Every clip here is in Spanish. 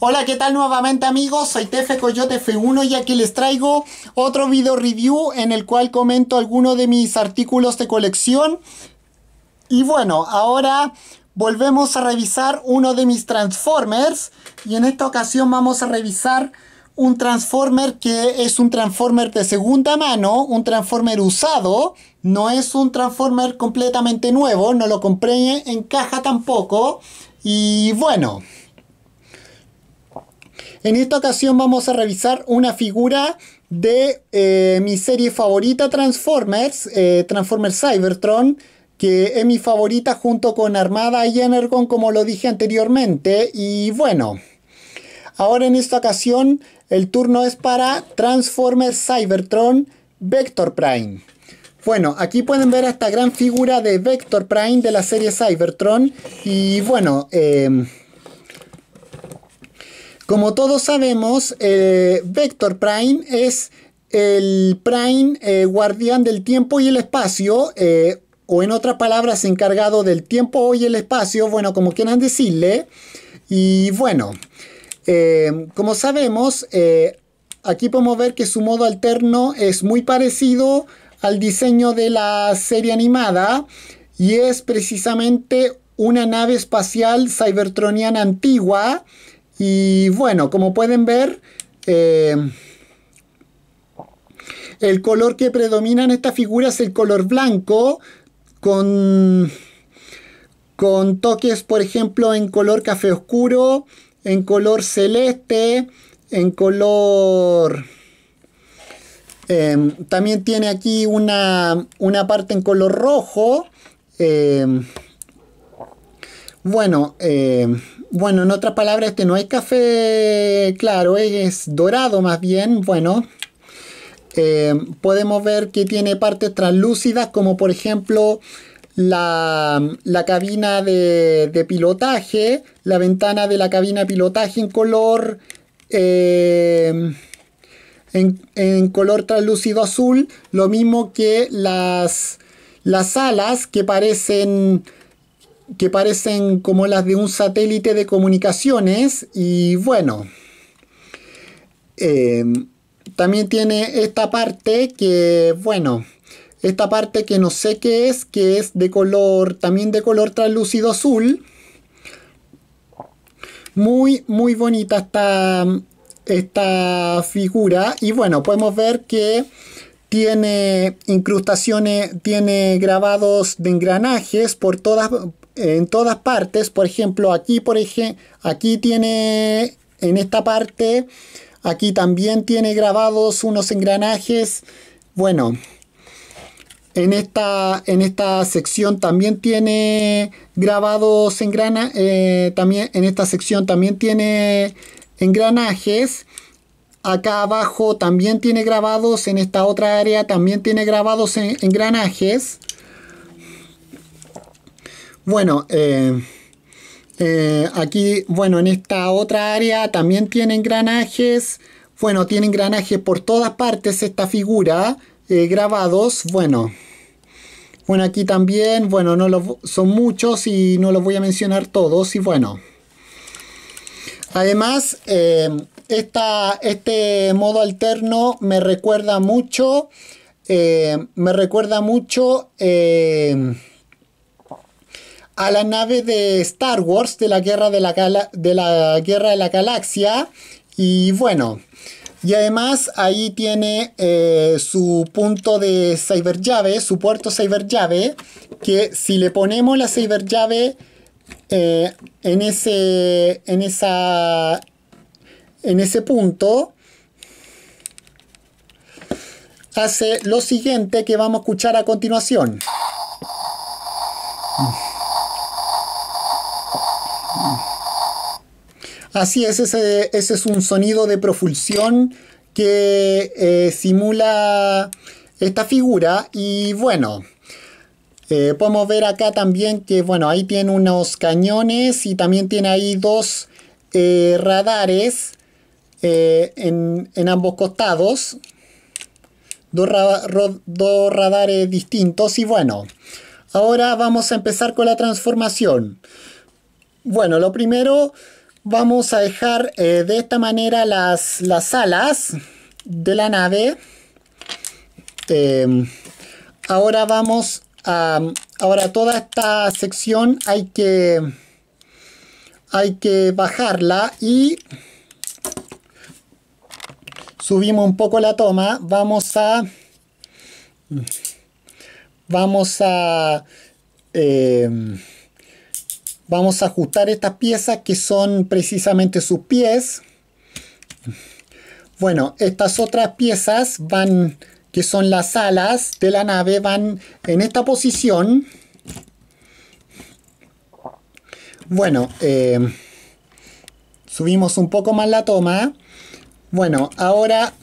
Hola, ¿qué tal nuevamente amigos? Soy Tefe Coyote F1 y aquí les traigo otro video review en el cual comento algunos de mis artículos de colección. Y bueno, ahora volvemos a revisar uno de mis Transformers y en esta ocasión vamos a revisar un Transformer que es un Transformer de segunda mano, un Transformer usado, no es un Transformer completamente nuevo, no lo compré en caja tampoco y bueno... En esta ocasión vamos a revisar una figura de eh, mi serie favorita Transformers, eh, Transformers Cybertron, que es mi favorita junto con Armada y Energon como lo dije anteriormente. Y bueno, ahora en esta ocasión el turno es para Transformers Cybertron Vector Prime. Bueno, aquí pueden ver esta gran figura de Vector Prime de la serie Cybertron. Y bueno, eh, como todos sabemos, eh, Vector Prime es el Prime eh, guardián del tiempo y el espacio, eh, o en otras palabras, encargado del tiempo y el espacio, bueno, como quieran decirle. Y bueno, como sabemos, aquí podemos ver que su modo alterno es muy parecido al diseño de la serie animada y es precisamente una nave espacial cybertroniana antigua y bueno, como pueden ver, eh, el color que predomina en esta figura es el color blanco con, con toques, por ejemplo, en color café oscuro, en color celeste, en color... Em, también tiene aquí una, parte en color rojo. Em, bueno, em, bueno, en otras palabras, este no es café claro, es, dorado más bien. Bueno, eh, podemos ver que tiene partes translúcidas, como por ejemplo la, cabina de, pilotaje, la ventana de la cabina de pilotaje en color. Eh, en, color translúcido azul, lo mismo que las, las alas que parecen que parecen como las de un satélite de comunicaciones y bueno, em, también tiene esta parte que bueno, esta parte que no sé qué es, que es de color, también de color translúcido azul. Muy, muy bonita esta, esta figura y bueno, podemos ver que tiene incrustaciones, tiene grabados de engranajes por todas, en todas partes. Por ejemplo, aquí, por ejemplo, aquí tiene en esta parte, aquí también tiene grabados unos engranajes. Bueno, en esta, en esta sección también tiene grabados engranajes. Eh, también en esta sección también tiene engranajes. Acá abajo también tiene grabados, en esta otra área también tiene grabados engranajes. Bueno, eh, eh, aquí, bueno, en esta otra área también tienen engranajes. Bueno, tienen granajes por todas partes esta figura eh, grabados. Bueno, bueno, aquí también, bueno, no son muchos y no los voy a mencionar todos. Y bueno, además, este modo alterno me recuerda mucho, me recuerda mucho a la nave de Star Wars de la Guerra de la, Guerra de la Galaxia. Y bueno, y además ahí tiene eh, su punto de Llave su puerto Llave que si le ponemos la Cyber Llave eh, en, ese, en, esa, en ese punto, hace lo siguiente que vamos a escuchar a continuación. Así es, ese, es un sonido de profulsión que eh, simula esta figura y bueno, eh, podemos ver acá también que, bueno, ahí tiene unos cañones y también tiene ahí dos eh, radares en, ambos costados. dos radares distintos y bueno, ahora vamos a empezar con la transformación. Bueno, lo primero vamos a dejar eh, de esta manera las, las, alas de la nave. Em, ahora vamos a... Ahora toda esta sección hay que... Hay que bajarla y... Subimos un poco la toma. Vamos a... Vamos a... Em, Vamos a ajustar estas piezas que son precisamente sus pies. Bueno, estas otras piezas van, que son las alas de la nave, van en esta posición. Bueno, eh, subimos un poco más la toma. Bueno, ahora,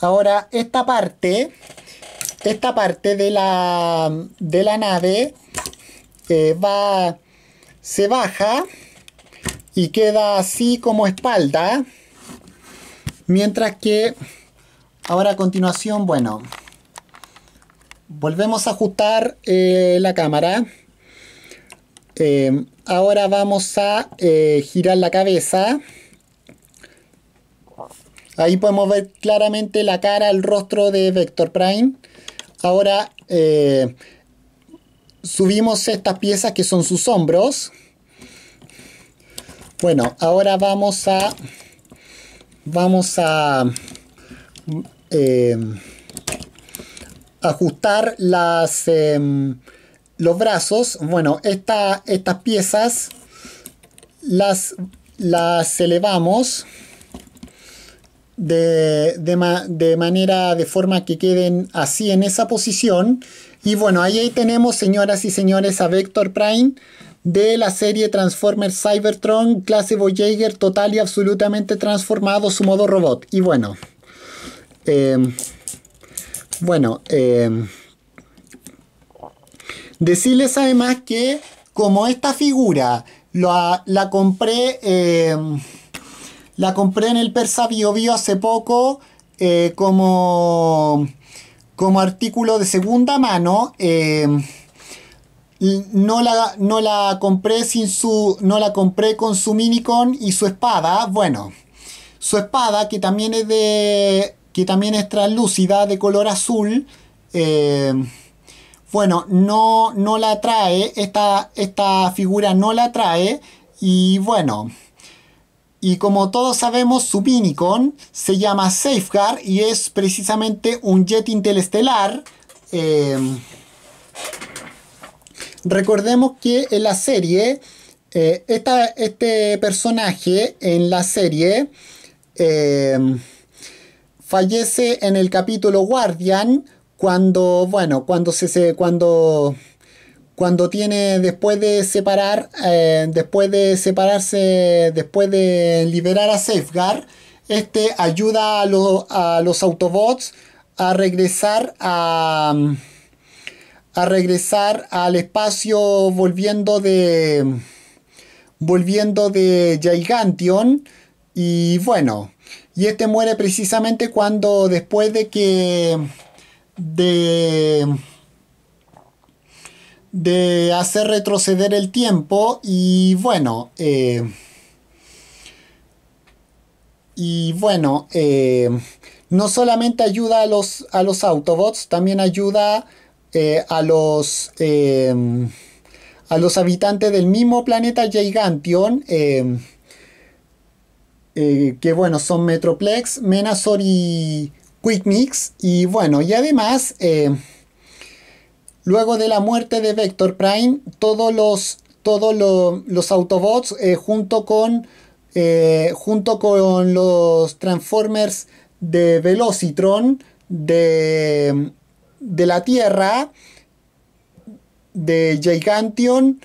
ahora esta parte, esta parte de la, de la nave va, se baja y queda así como espalda. Mientras que ahora a continuación, bueno, volvemos a ajustar eh, la cámara. Eh, ahora vamos a eh, girar la cabeza. Ahí podemos ver claramente la cara, el rostro de Vector Prime. Ahora subimos estas piezas que son sus hombros. Bueno, ahora vamos a... Vamos a... Eh, ajustar las, em, los brazos. Bueno, estas piezas las, las elevamos de, de manera, de forma que queden así en esa posición. Y bueno, ahí tenemos, señoras y señores, a Vector Prime de la serie Transformers Cybertron, clase Voyager, total y absolutamente transformado, su modo robot. Y bueno, em, bueno, em, decirles además que como esta figura ah, la, compré, em, la compré en el Persa BioBio hace poco, eh, como como artículo de segunda mano. Eh, no la, no la compré sin su. No la compré con su minicon y su espada. Bueno. Su espada, que también es de. que también es translúcida, de color azul. Eh, bueno, no, no la trae. esta figura no la trae. Y bueno. Y como todos sabemos, su Minicon se llama Safeguard y es precisamente un jet interestelar. Em, recordemos que en la serie, eh, este personaje en la serie em, fallece en el capítulo Guardian cuando, bueno, cuando se, se cuando cuando tiene después de separar, eh, después de separarse, después de liberar a Safeguard, este ayuda a, los Autobots a regresar a, a regresar al espacio volviendo de volviendo de Gigantion y bueno, y este muere precisamente cuando después de que de de hacer retroceder el tiempo y bueno, eh, y bueno, eh, no solamente ayuda a los, a los Autobots, también ayuda eh, a los... Em, a los habitantes del mismo planeta Gigantion, em, que bueno, son Metroplex, Menazor y Quickmix. Y bueno, y además, Luego de la muerte de Vector Prime, todos los, todos Autobots eh, junto, con, eh, junto con los Transformers de Velocitron de, de la Tierra, de Gigantion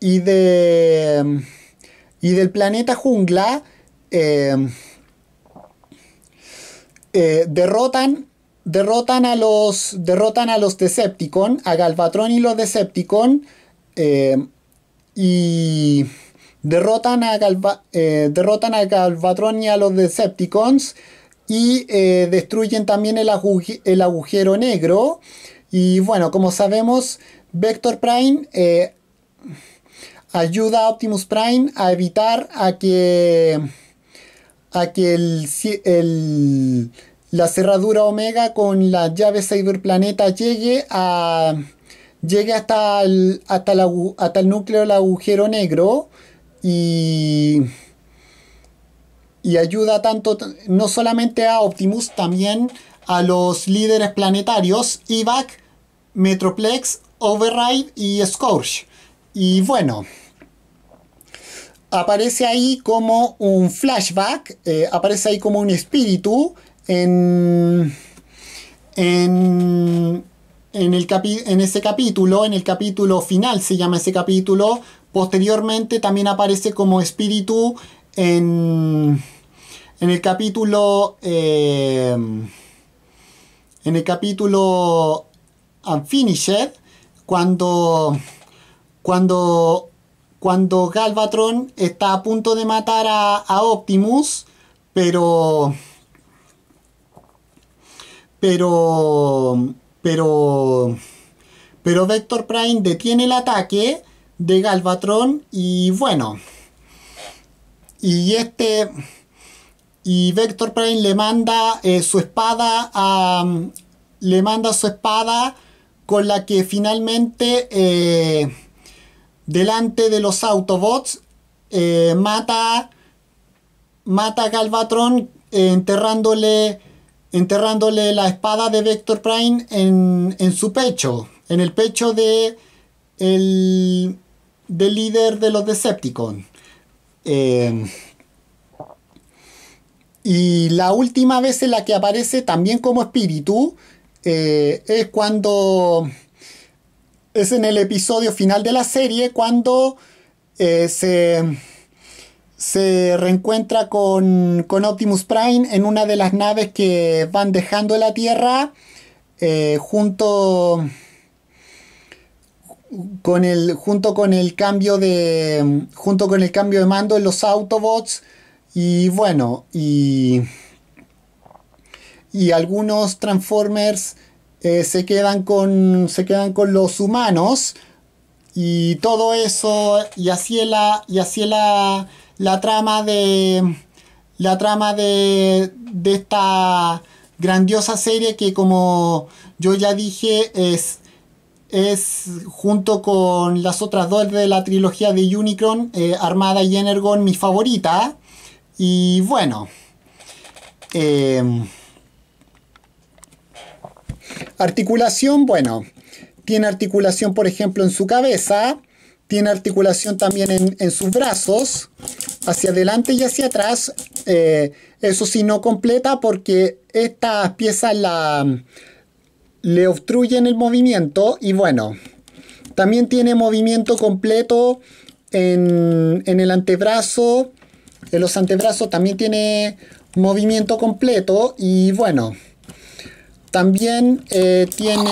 y, de, y del planeta Jungla eh, derrotan derrotan a los, derrotan a los Decepticon, a Galvatron y los Decepticon, eh, y derrotan a, Galva, eh, derrotan a Galvatron y a los Decepticons, y eh, destruyen también el, el, agujero negro. Y bueno, como sabemos, Vector Prime ayuda a Optimus Prime a evitar a que, a que el, el la cerradura Omega con la llave Cyberplaneta llegue a llegue hasta el, el núcleo del agujero negro y, y ayuda tanto, no solamente a Optimus, también a los líderes planetarios, EVAC, Metroplex, Override y Scourge. Y bueno, aparece ahí como un flashback, eh, aparece ahí como un espíritu en, en, el en ese capítulo, en el capítulo final se llama ese capítulo, posteriormente también aparece como espíritu en, en el capítulo... Eh, en el capítulo Unfinished, cuando, cuando, cuando Galvatron está a punto de matar a, a Optimus, pero pero, pero, pero Vector Prime detiene el ataque de Galvatron y bueno. Y este, y Vector Prime le manda eh, su espada a, le manda su espada con la que finalmente eh, delante de los Autobots eh, mata mata a Galvatron enterrándole enterrándole la espada de Vector Prime en, en su pecho, en el pecho de el, del líder de los Decepticons. Em, y la última vez en la que aparece también como espíritu eh, es cuando es en el episodio final de la serie cuando eh, se se reencuentra con, Optimus Prime en una de las naves que van dejando la Tierra eh, junto, con el, junto con el cambio de junto con el cambio de mando en los Autobots y bueno y, y algunos Transformers eh, se quedan con se quedan con los humanos y todo eso y así la y así la la trama de. La trama de, de esta grandiosa serie que, como yo ya dije, es, es junto con las otras dos de la trilogía de Unicron, eh, Armada y Energon, mi favorita. Y bueno. Em, articulación, bueno, tiene articulación, por ejemplo, en su cabeza, tiene articulación también en, en sus brazos, hacia adelante y hacia atrás. Eh, eso sí, no completa porque estas piezas la, mm, le obstruyen el movimiento. Y bueno, también tiene movimiento completo en, el antebrazo. En los antebrazos también tiene movimiento completo. Y bueno, también eh, tiene...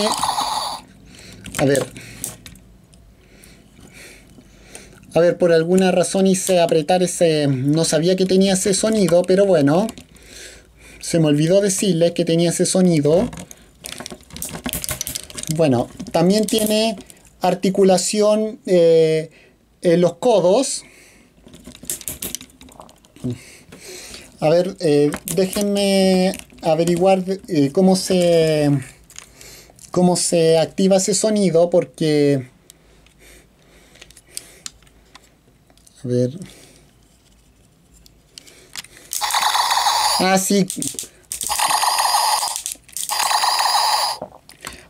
A ver, a ver, por alguna razón hice apretar ese... No sabía que tenía ese sonido, pero bueno. Se me olvidó decirles que tenía ese sonido. Bueno, también tiene articulación eh, en los codos. A ver, eh, déjenme averiguar eh, cómo se cómo se activa ese sonido porque A ver. Así. Ah,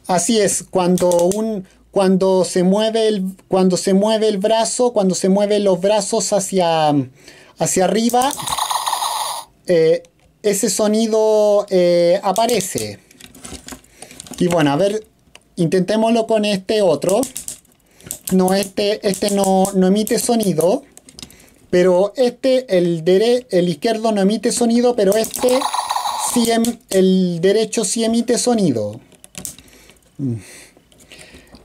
Así es, cuando un cuando se mueve el cuando se mueve el brazo, cuando se mueven los brazos hacia hacia arriba eh, ese sonido eh, aparece. Y bueno, a ver, intentémoslo con este otro. No, este, este no emite sonido. Pero este, el, el izquierdo no emite sonido, pero este, el derecho sí emite sonido. Mm.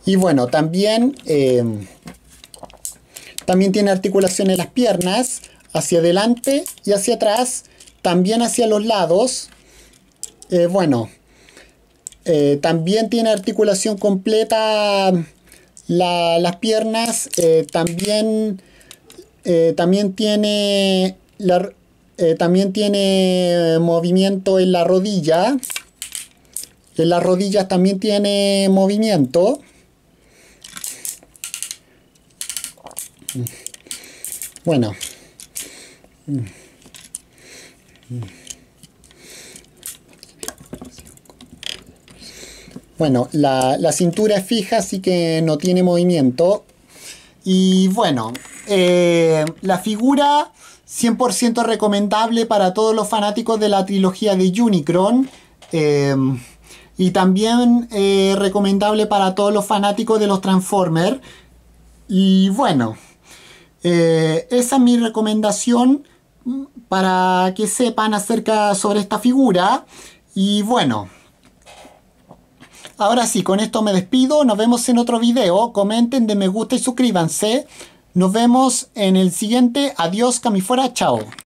Y bueno, también, em, también tiene articulación en las piernas, hacia adelante y hacia atrás, también hacia los lados. Eh, bueno, eh, también tiene articulación completa mm, las piernas, eh, también eh, también tiene eh, también tiene movimiento en la rodilla. En las rodillas también tiene movimiento. Bueno. Bueno, la, la cintura es fija, así que no tiene movimiento. Y bueno, eh, la figura 100% recomendable para todos los fanáticos de la trilogía de Unicron. Eh, y también eh, recomendable para todos los fanáticos de los Transformers. Y bueno, esa es mi recomendación mm, para que sepan acerca sobre esta figura. Y bueno. Ahora sí, con esto me despido, nos vemos en otro video, comenten de me gusta y suscríbanse. Nos vemos en el siguiente. Adiós, Camifuera. Chao.